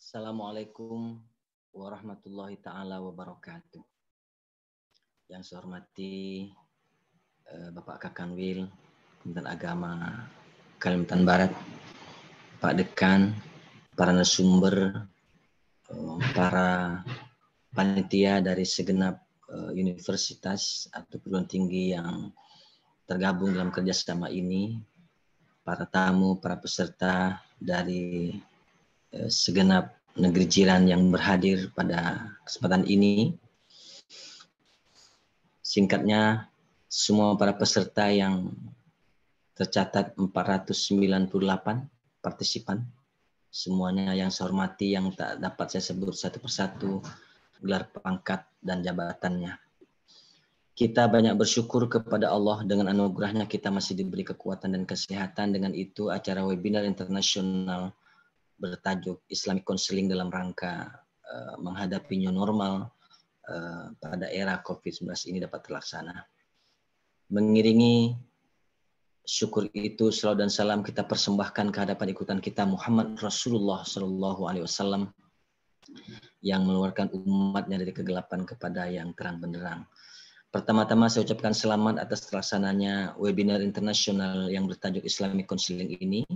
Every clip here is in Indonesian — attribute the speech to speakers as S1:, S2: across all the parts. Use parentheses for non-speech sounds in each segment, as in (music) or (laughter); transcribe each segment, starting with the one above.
S1: Assalamualaikum warahmatullahi taala wabarakatuh. Yang saya hormati eh, Bapak Kakanwil, Kementerian Agama Kalimantan Barat, Pak Dekan, para narasumber, eh, para panitia dari segenap eh, universitas atau perguruan tinggi yang tergabung dalam kerjasama ini, para tamu, para peserta dari eh, segenap negeri jiran yang berhadir pada kesempatan ini. Singkatnya, semua para peserta yang tercatat 498 partisipan, semuanya yang saya hormati yang tak dapat saya sebut satu persatu gelar pangkat dan jabatannya kita banyak bersyukur kepada Allah dengan anugerahnya kita masih diberi kekuatan dan kesehatan dengan itu acara webinar internasional bertajuk Islamic Counseling dalam rangka uh, menghadapi new normal uh, pada era COVID-19 ini dapat terlaksana. Mengiringi syukur itu selalu dan salam kita persembahkan kehadapan ikutan kita Muhammad Rasulullah Shallallahu Alaihi Wasallam yang mengeluarkan umatnya dari kegelapan kepada yang terang benderang. Pertama-tama saya ucapkan selamat atas terlaksananya webinar internasional yang bertajuk Islamic Counseling ini.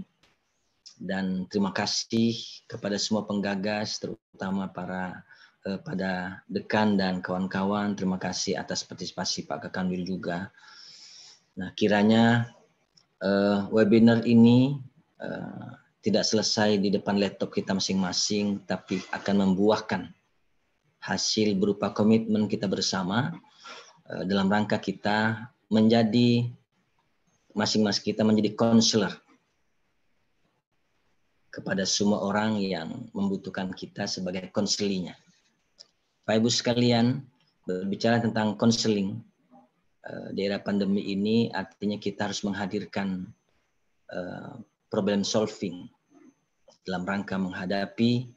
S1: Dan terima kasih kepada semua penggagas, terutama para eh, pada dekan dan kawan-kawan. Terima kasih atas partisipasi Pak Kakanwil juga. Nah, kiranya eh, webinar ini eh, tidak selesai di depan laptop kita masing-masing, tapi akan membuahkan hasil berupa komitmen kita bersama Eh, dalam rangka kita menjadi masing-masing kita menjadi konselor kepada semua orang yang membutuhkan kita sebagai konselinya. Pak Ibu sekalian, berbicara tentang konseling eh, di era pandemi ini artinya kita harus menghadirkan eh, problem solving dalam rangka menghadapi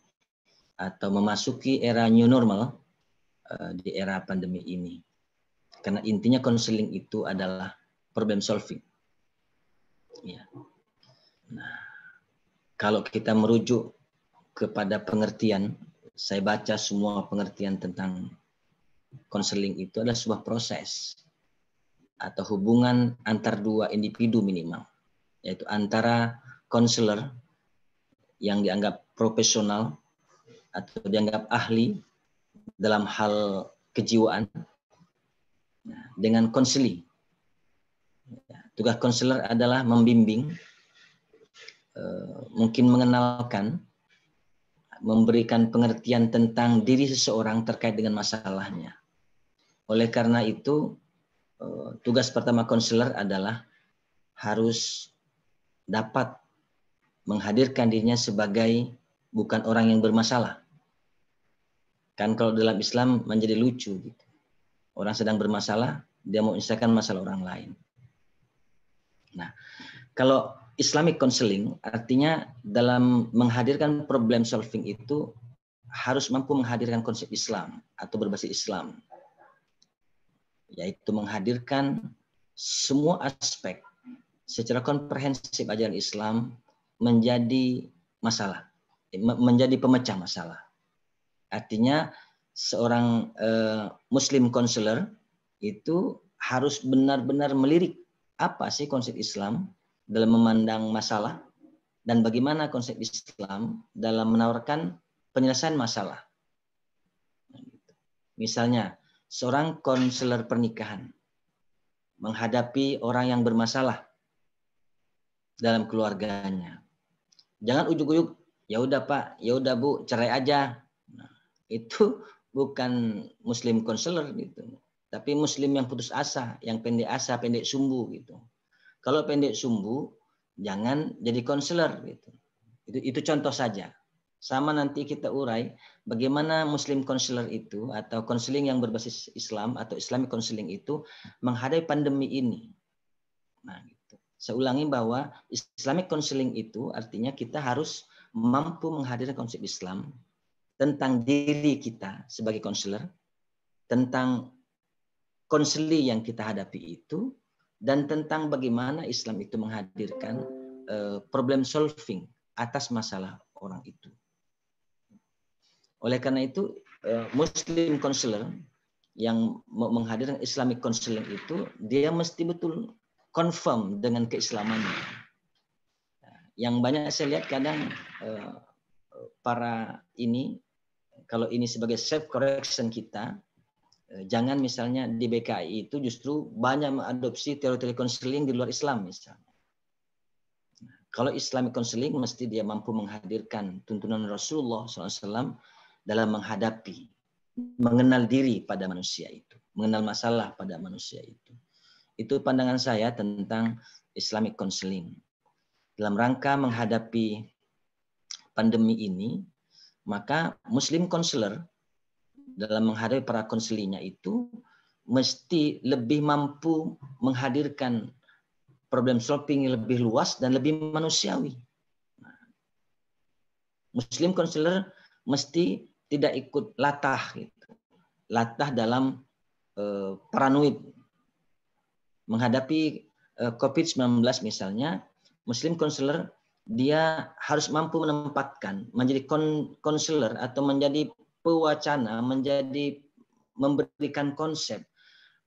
S1: atau memasuki era new normal di era pandemi ini. Karena intinya konseling itu adalah problem solving. Ya. Nah, kalau kita merujuk kepada pengertian, saya baca semua pengertian tentang konseling itu adalah sebuah proses atau hubungan antar dua individu minimal, yaitu antara konselor yang dianggap profesional atau dianggap ahli dalam hal kejiwaan dengan konseling. Ya, tugas konselor adalah membimbing, eh, mungkin mengenalkan, memberikan pengertian tentang diri seseorang terkait dengan masalahnya. Oleh karena itu, eh, tugas pertama konselor adalah harus dapat menghadirkan dirinya sebagai bukan orang yang bermasalah. Kan kalau dalam Islam menjadi lucu gitu. Orang sedang bermasalah dia mau menyelesaikan masalah orang lain. Nah, kalau Islamic counseling artinya dalam menghadirkan problem solving itu harus mampu menghadirkan konsep Islam atau berbasis Islam. Yaitu menghadirkan semua aspek secara komprehensif ajaran Islam menjadi masalah, menjadi pemecah masalah. Artinya seorang uh, muslim counselor itu harus benar-benar melirik apa sih konsep Islam dalam memandang masalah dan bagaimana konsep Islam dalam menawarkan penyelesaian masalah. Misalnya, seorang konselor pernikahan menghadapi orang yang bermasalah dalam keluarganya. Jangan ujuk-ujuk, ya udah Pak, ya udah Bu, cerai aja. Nah, itu bukan muslim konselor gitu. Tapi muslim yang putus asa, yang pendek asa, pendek sumbu gitu. Kalau pendek sumbu, jangan jadi konselor gitu. Itu itu contoh saja. Sama nanti kita urai bagaimana muslim konselor itu atau konseling yang berbasis Islam atau Islamic konseling itu menghadapi pandemi ini. Nah, gitu. Saya ulangi bahwa Islamic konseling itu artinya kita harus mampu menghadirkan konsep Islam tentang diri kita sebagai konselor, tentang konseli yang kita hadapi itu dan tentang bagaimana Islam itu menghadirkan eh, problem solving atas masalah orang itu. Oleh karena itu, eh, Muslim counselor yang menghadirkan Islamic counseling itu, dia mesti betul confirm dengan keislamannya. Yang banyak saya lihat kadang eh, para ini, kalau ini sebagai self correction kita, Eh, jangan misalnya di BKI itu justru banyak mengadopsi teori-teori konseling di luar Islam misalnya. Kalau Islamic counseling mesti dia mampu menghadirkan tuntunan Rasulullah SAW dalam menghadapi, mengenal diri pada manusia itu, mengenal masalah pada manusia itu. Itu pandangan saya tentang Islamic counseling. Dalam rangka menghadapi pandemi ini, maka Muslim counselor dalam menghadapi para konsilinya itu mesti lebih mampu menghadirkan problem solving yang lebih luas dan lebih manusiawi. Muslim konselor mesti tidak ikut latah gitu. Latah dalam eh, paranoid menghadapi eh, COVID-19 misalnya, Muslim konselor dia harus mampu menempatkan menjadi konselor atau menjadi pewacana menjadi memberikan konsep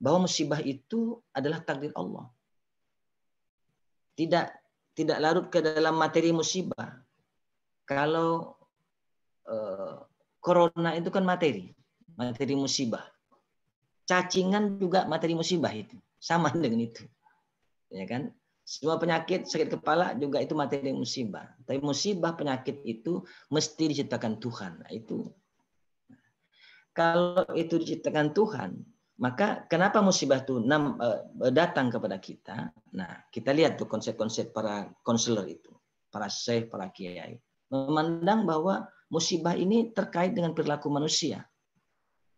S1: bahwa musibah itu adalah takdir Allah. Tidak tidak larut ke dalam materi musibah. Kalau uh, corona itu kan materi, materi musibah. Cacingan juga materi musibah itu, sama (laughs) dengan itu. Ya kan? Semua penyakit, sakit kepala juga itu materi musibah. Tapi musibah penyakit itu mesti diciptakan Tuhan. Nah, itu kalau itu diciptakan Tuhan, maka kenapa musibah itu eh, datang kepada kita? Nah, kita lihat tuh konsep-konsep para konselor itu, para syekh, para kiai. Memandang bahwa musibah ini terkait dengan perilaku manusia.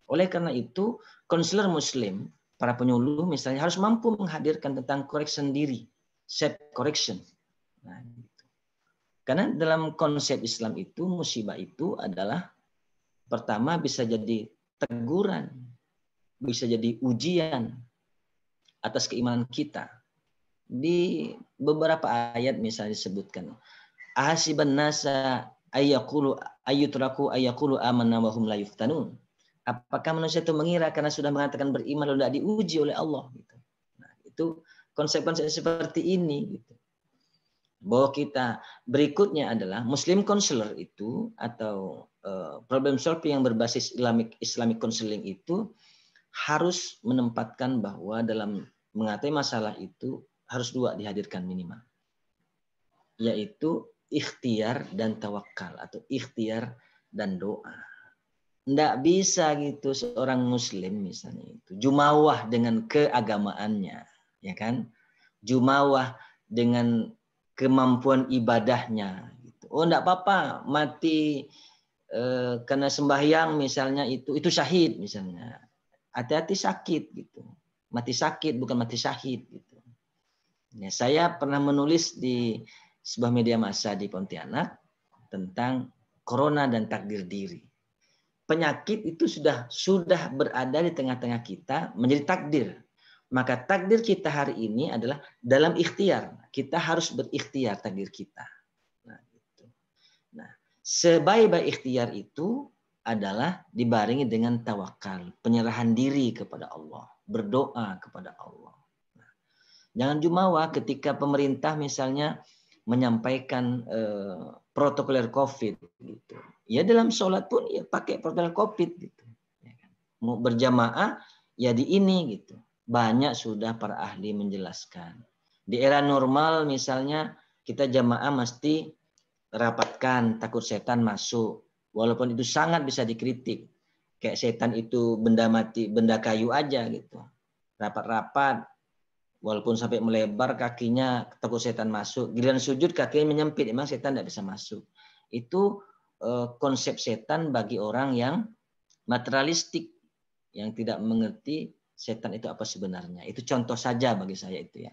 S1: Oleh karena itu, konselor muslim, para penyuluh misalnya harus mampu menghadirkan tentang koreksi sendiri, set correction. Nah, gitu. Karena dalam konsep Islam itu musibah itu adalah Pertama bisa jadi teguran, bisa jadi ujian atas keimanan kita. Di beberapa ayat misalnya disebutkan, Ahasiban nasa ayyakulu ayyutraku ayyakulu amanna wahum hum la yuftanun. Apakah manusia itu mengira karena sudah mengatakan beriman lalu tidak diuji oleh Allah gitu. Nah, itu konsekuensi seperti ini gitu. Bahwa kita berikutnya adalah muslim counselor itu atau Eh, problem solving yang berbasis Islamic Islamic counseling itu harus menempatkan bahwa dalam mengatai masalah itu harus dua dihadirkan minimal yaitu ikhtiar dan tawakal atau ikhtiar dan doa. Tidak bisa gitu seorang muslim misalnya itu jumawah dengan keagamaannya, ya kan? Jumawah dengan kemampuan ibadahnya gitu. Oh, tidak apa-apa mati Eh, karena sembahyang misalnya itu itu syahid misalnya hati-hati sakit gitu mati sakit bukan mati syahid gitu ya, saya pernah menulis di sebuah media massa di Pontianak tentang corona dan takdir diri penyakit itu sudah sudah berada di tengah-tengah kita menjadi takdir maka takdir kita hari ini adalah dalam ikhtiar kita harus berikhtiar takdir kita sebaik-baik ikhtiar itu adalah dibarengi dengan tawakal, penyerahan diri kepada Allah, berdoa kepada Allah. Nah, jangan jumawa ketika pemerintah misalnya menyampaikan eh, protokoler COVID gitu. Ya dalam sholat pun ya pakai protokol COVID gitu. Ya kan? Mau berjamaah ya di ini gitu. Banyak sudah para ahli menjelaskan. Di era normal misalnya kita jamaah mesti rapatkan takut setan masuk. Walaupun itu sangat bisa dikritik. Kayak setan itu benda mati, benda kayu aja gitu. Rapat-rapat, walaupun sampai melebar kakinya takut setan masuk. Giliran sujud kakinya menyempit, emang setan tidak bisa masuk. Itu eh, konsep setan bagi orang yang materialistik, yang tidak mengerti setan itu apa sebenarnya. Itu contoh saja bagi saya itu ya.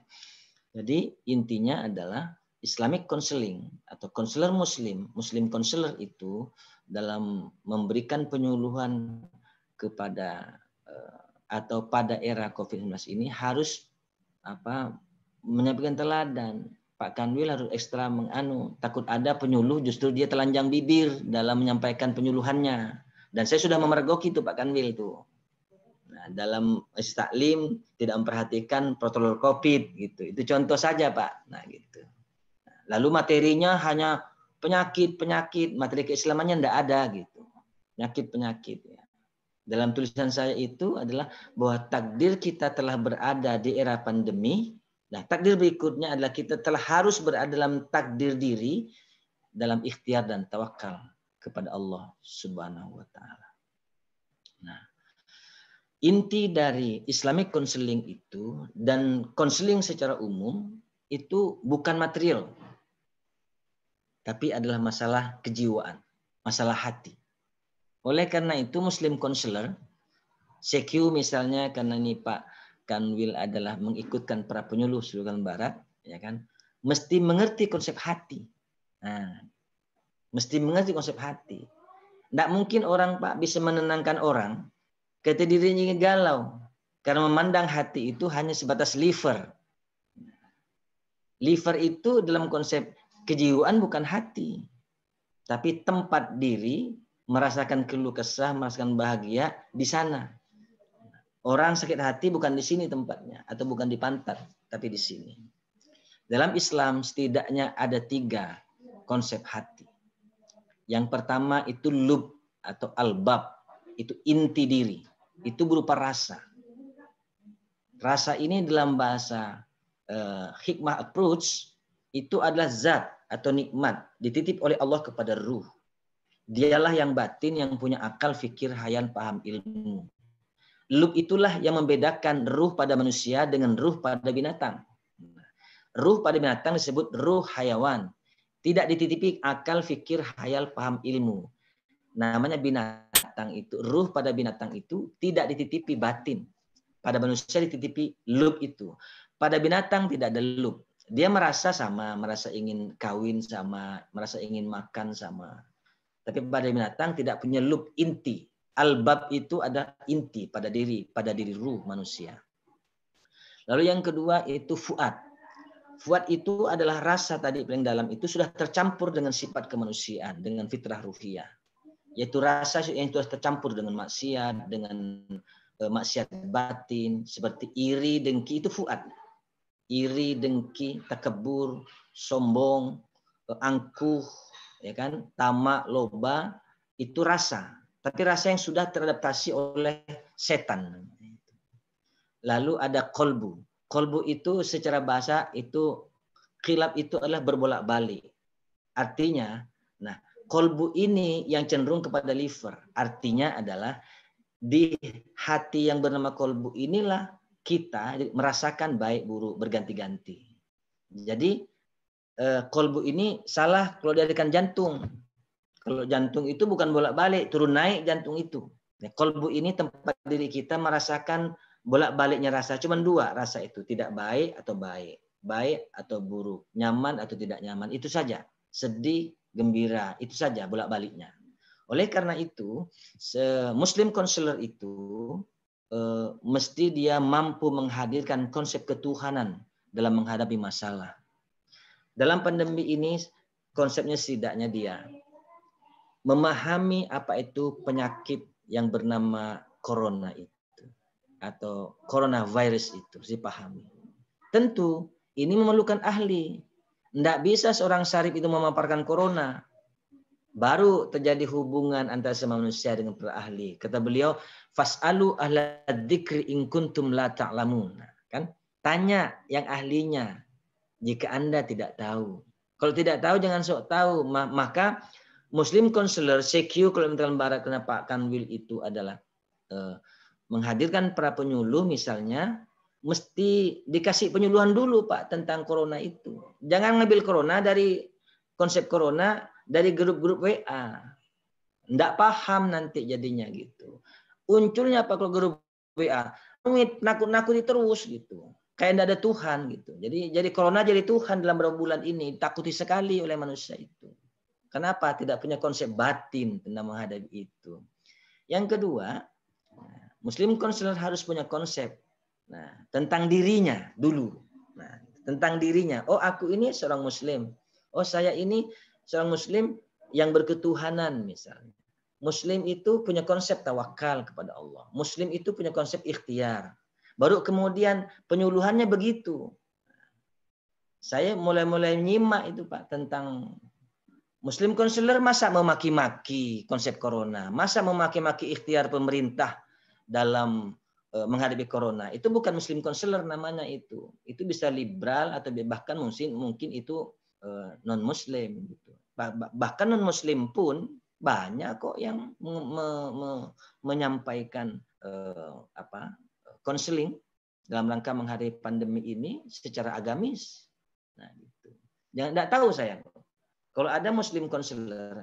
S1: Jadi intinya adalah Islamic counseling atau konselor muslim, muslim konselor itu dalam memberikan penyuluhan kepada eh, atau pada era Covid-19 ini harus apa menyampaikan teladan. Pak Kanwil harus ekstra menganu, takut ada penyuluh justru dia telanjang bibir dalam menyampaikan penyuluhannya. Dan saya sudah memergoki itu Pak Kanwil itu. Nah, dalam istaklim tidak memperhatikan protokol Covid gitu. Itu contoh saja, Pak. Nah, gitu. Lalu materinya hanya penyakit-penyakit, materi keislamannya tidak ada gitu. Penyakit-penyakit ya. Dalam tulisan saya itu adalah bahwa takdir kita telah berada di era pandemi. Nah, takdir berikutnya adalah kita telah harus berada dalam takdir diri dalam ikhtiar dan tawakal kepada Allah Subhanahu wa taala. Nah, inti dari Islamic counseling itu dan counseling secara umum itu bukan material tapi adalah masalah kejiwaan, masalah hati. Oleh karena itu Muslim Counselor, CQ misalnya karena ini Pak Kanwil adalah mengikutkan para penyuluh seluruh Barat, ya kan, mesti mengerti konsep hati. Nah, mesti mengerti konsep hati. Tidak mungkin orang Pak bisa menenangkan orang ketika dirinya galau karena memandang hati itu hanya sebatas liver. Liver itu dalam konsep Kejiwaan bukan hati, tapi tempat diri merasakan keluh kesah, merasakan bahagia di sana. Orang sakit hati bukan di sini tempatnya atau bukan di pantat, tapi di sini. Dalam Islam setidaknya ada tiga konsep hati. Yang pertama itu lub atau albab, itu inti diri. Itu berupa rasa. Rasa ini dalam bahasa uh, hikmah approach itu adalah zat atau nikmat dititip oleh Allah kepada ruh. Dialah yang batin yang punya akal, fikir, hayal paham ilmu. Lub itulah yang membedakan ruh pada manusia dengan ruh pada binatang. Ruh pada binatang disebut ruh hayawan. Tidak dititipi akal, fikir, hayal, paham ilmu. Namanya binatang itu, ruh pada binatang itu tidak dititipi batin. Pada manusia dititipi lub itu. Pada binatang tidak ada lub dia merasa sama, merasa ingin kawin sama, merasa ingin makan sama. Tapi pada binatang tidak punya loop inti. Albab itu ada inti pada diri, pada diri ruh manusia. Lalu yang kedua itu fuad. Fuad itu adalah rasa tadi paling dalam itu sudah tercampur dengan sifat kemanusiaan, dengan fitrah ruhiyah. Yaitu rasa yang sudah tercampur dengan maksiat, dengan eh, maksiat batin, seperti iri, dengki, itu fuad iri, dengki, takabur, sombong, angkuh, ya kan, tamak, loba, itu rasa. Tapi rasa yang sudah teradaptasi oleh setan. Lalu ada kolbu. Kolbu itu secara bahasa itu kilap itu adalah berbolak-balik. Artinya, nah kolbu ini yang cenderung kepada liver. Artinya adalah di hati yang bernama kolbu inilah kita merasakan baik buruk berganti-ganti. Jadi eh, kolbu ini salah kalau diadakan jantung. Kalau jantung itu bukan bolak-balik, turun naik jantung itu. Nah, kolbu ini tempat diri kita merasakan bolak-baliknya rasa. Cuma dua rasa itu, tidak baik atau baik. Baik atau buruk, nyaman atau tidak nyaman. Itu saja. Sedih, gembira, itu saja bolak-baliknya. Oleh karena itu, muslim counselor itu Eh, mesti dia mampu menghadirkan konsep ketuhanan dalam menghadapi masalah. Dalam pandemi ini konsepnya setidaknya dia memahami apa itu penyakit yang bernama corona itu atau coronavirus itu dipahami. Tentu ini memerlukan ahli. Tidak bisa seorang syarif itu memaparkan corona baru terjadi hubungan antara sesama manusia dengan para ahli. Kata beliau, fasalu ahla dzikri in kuntum la ta'lamun. Kan? Tanya yang ahlinya jika Anda tidak tahu. Kalau tidak tahu jangan sok tahu. Maka Muslim Counselor CQ kalau minta lembaga kenapa Kanwil itu adalah eh, menghadirkan para penyuluh misalnya mesti dikasih penyuluhan dulu Pak tentang corona itu. Jangan ngambil corona dari konsep corona dari grup-grup WA. Tidak paham nanti jadinya gitu. Unculnya apa kalau grup WA? Nakut-nakuti terus gitu. Kayak tidak ada Tuhan gitu. Jadi jadi corona jadi Tuhan dalam beberapa bulan ini. Takuti sekali oleh manusia itu. Kenapa? Tidak punya konsep batin tentang menghadapi itu. Yang kedua, Muslim konselor harus punya konsep nah, tentang dirinya dulu. Nah, tentang dirinya. Oh, aku ini seorang Muslim. Oh, saya ini seorang muslim yang berketuhanan misalnya. Muslim itu punya konsep tawakal kepada Allah. Muslim itu punya konsep ikhtiar. Baru kemudian penyuluhannya begitu. Saya mulai-mulai nyimak itu Pak tentang Muslim konselor masa memaki-maki konsep corona, masa memaki-maki ikhtiar pemerintah dalam e, menghadapi corona. Itu bukan muslim konselor namanya itu. Itu bisa liberal atau bahkan mungkin mungkin itu e, non muslim gitu bahkan non muslim pun banyak kok yang me, me, me, menyampaikan uh, apa konseling dalam rangka menghadapi pandemi ini secara agamis. Nah, gitu. Jangan tidak tahu saya. Kalau ada muslim konselor,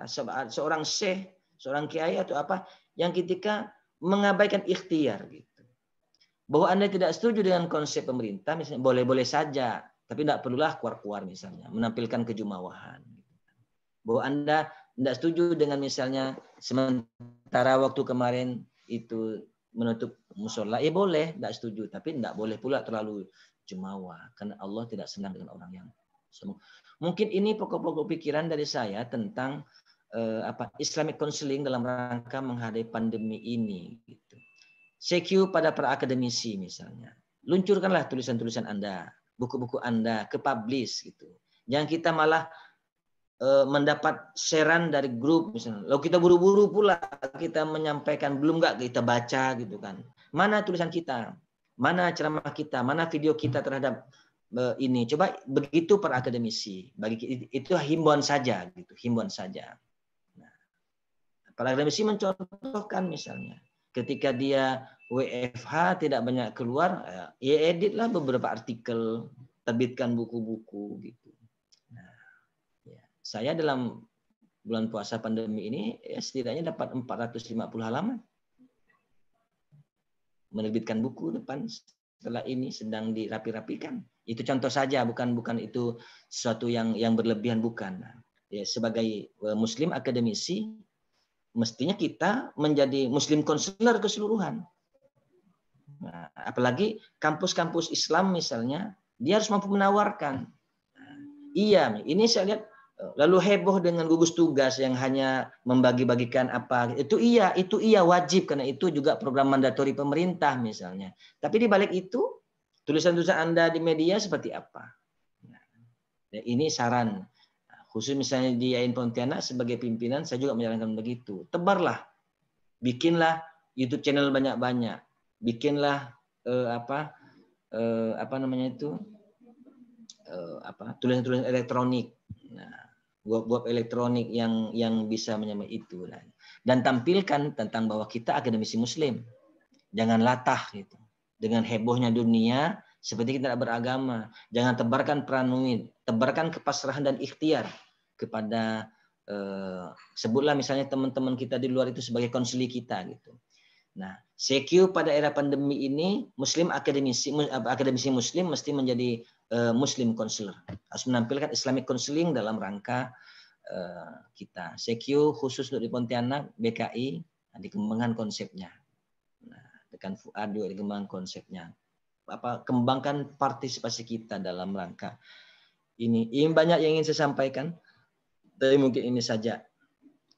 S1: seorang syekh, seorang kiai atau apa yang ketika mengabaikan ikhtiar gitu. Bahwa Anda tidak setuju dengan konsep pemerintah misalnya boleh-boleh saja, tapi tidak perlulah keluar-keluar misalnya, menampilkan kejumawahan bahwa Anda tidak setuju dengan misalnya sementara waktu kemarin itu menutup musola, ya boleh, tidak setuju, tapi tidak boleh pula terlalu jumawa, karena Allah tidak senang dengan orang yang semua. Mungkin ini pokok-pokok pikiran dari saya tentang eh, apa Islamic counseling dalam rangka menghadapi pandemi ini. Gitu. CQ pada para akademisi misalnya, luncurkanlah tulisan-tulisan Anda, buku-buku Anda ke publish gitu. yang kita malah Eh, mendapat seran dari grup misalnya. Lalu kita buru-buru pula kita menyampaikan belum nggak kita baca gitu kan. Mana tulisan kita? Mana ceramah kita? Mana video kita terhadap eh, ini? Coba begitu para akademisi. Bagi itu himbauan saja gitu, himbauan saja. Nah, para akademisi mencontohkan misalnya ketika dia WFH tidak banyak keluar, ya editlah beberapa artikel, terbitkan buku-buku gitu saya dalam bulan puasa pandemi ini ya setidaknya dapat 450 halaman. Menerbitkan buku depan setelah ini sedang dirapi-rapikan. Itu contoh saja, bukan bukan itu sesuatu yang yang berlebihan bukan. Ya, sebagai eh, muslim akademisi mestinya kita menjadi muslim konselor keseluruhan. Nah, apalagi kampus-kampus Islam misalnya, dia harus mampu menawarkan. Iya, ini saya lihat lalu heboh dengan gugus tugas yang hanya membagi-bagikan apa itu iya itu iya wajib karena itu juga program mandatori pemerintah misalnya tapi di balik itu tulisan-tulisan anda di media seperti apa nah, ini saran khusus misalnya di Ain Pontianak sebagai pimpinan saya juga menyarankan begitu tebarlah bikinlah YouTube channel banyak-banyak bikinlah eh, apa eh, apa namanya itu eh, apa tulisan-tulisan elektronik nah buat elektronik yang yang bisa menyamai itu kan. dan tampilkan tentang bahwa kita akademisi muslim jangan latah gitu dengan hebohnya dunia seperti kita beragama jangan tebarkan paranoid tebarkan kepasrahan dan ikhtiar kepada eh, sebutlah misalnya teman-teman kita di luar itu sebagai konsili kita gitu nah secure pada era pandemi ini muslim akademisi eh, akademisi muslim mesti menjadi Eh, Muslim Counselor. Harus menampilkan Islamic Counseling dalam rangka eh, kita. CQ khusus untuk di Pontianak, BKI, nah, dikembangkan konsepnya. Nah, dengan Fuad juga dikembangkan konsepnya. Apa, kembangkan partisipasi kita dalam rangka ini. Ini banyak yang ingin saya sampaikan, tapi mungkin ini saja.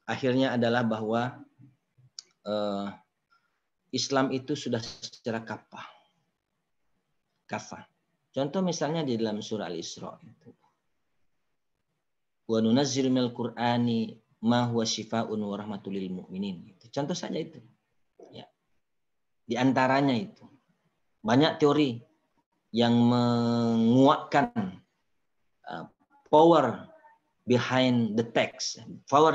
S1: Akhirnya adalah bahwa uh, Islam itu sudah secara kafah, Kafah. Contoh misalnya di dalam surah Al-Isra. Gitu. Wa nunazzilu minal Qur'ani ma huwa syifaa'un wa rahmatul lil mu'minin. Gitu. Contoh saja itu. Ya. Di antaranya itu. Banyak teori yang menguatkan uh, power behind the text, power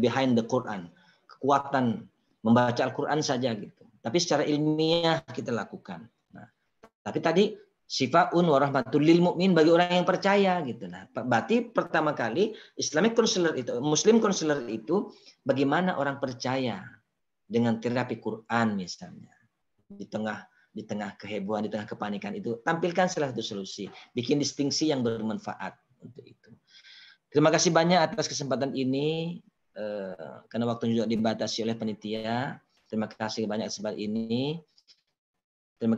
S1: behind the Quran, kekuatan membaca Al-Quran saja gitu. Tapi secara ilmiah kita lakukan. Nah, tapi tadi Sifatun warahmatul lil mukmin bagi orang yang percaya gitu nah berarti pertama kali Islamic counselor itu Muslim counselor itu bagaimana orang percaya dengan terapi Quran misalnya di tengah di tengah kehebohan di tengah kepanikan itu tampilkan salah satu solusi bikin distingsi yang bermanfaat untuk itu terima kasih banyak atas kesempatan ini eh, karena waktu juga dibatasi oleh penitia terima kasih banyak sebab ini Terima,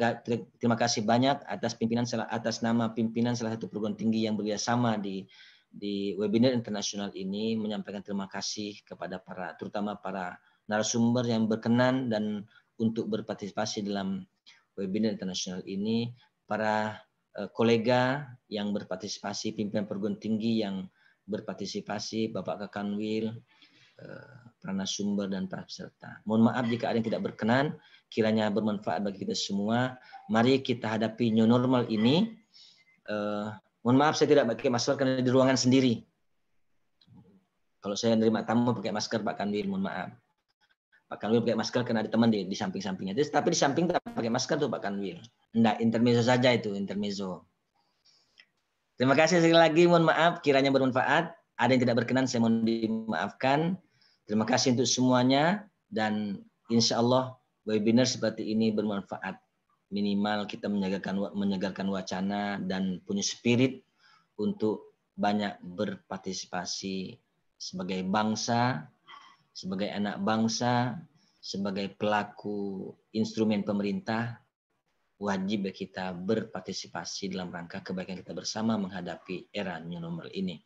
S1: terima kasih banyak atas pimpinan atas nama pimpinan salah satu perguruan tinggi yang bekerjasama di di webinar internasional ini menyampaikan terima kasih kepada para terutama para narasumber yang berkenan dan untuk berpartisipasi dalam webinar internasional ini, para eh, kolega yang berpartisipasi, pimpinan perguruan tinggi yang berpartisipasi, Bapak Kakanwil, eh, para narasumber dan para peserta. Mohon maaf jika ada yang tidak berkenan kiranya bermanfaat bagi kita semua. Mari kita hadapi new normal ini. Uh, mohon maaf saya tidak pakai masker karena di ruangan sendiri. Kalau saya menerima tamu pakai masker Pak Kanwil, mohon maaf. Pak Kanwil pakai masker karena ada teman di, di samping-sampingnya. Tapi di samping tak pakai masker tuh Pak Kanwil. tidak intermezzo saja itu, intermezzo. Terima kasih sekali lagi, mohon maaf kiranya bermanfaat. Ada yang tidak berkenan, saya mohon dimaafkan. Terima kasih untuk semuanya dan insya Allah webinar seperti ini bermanfaat. Minimal kita menyegarkan menyegarkan wacana dan punya spirit untuk banyak berpartisipasi sebagai bangsa, sebagai anak bangsa, sebagai pelaku instrumen pemerintah, wajib kita berpartisipasi dalam rangka kebaikan kita bersama menghadapi era new normal ini.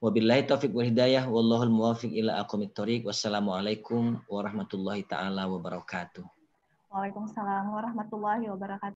S1: Wabillahi taufik wa hidayah wallahul muwafiq ila aqwamit thoriq. Wassalamualaikum warahmatullahi taala wabarakatuh. Waalaikumsalam warahmatullahi wabarakatuh.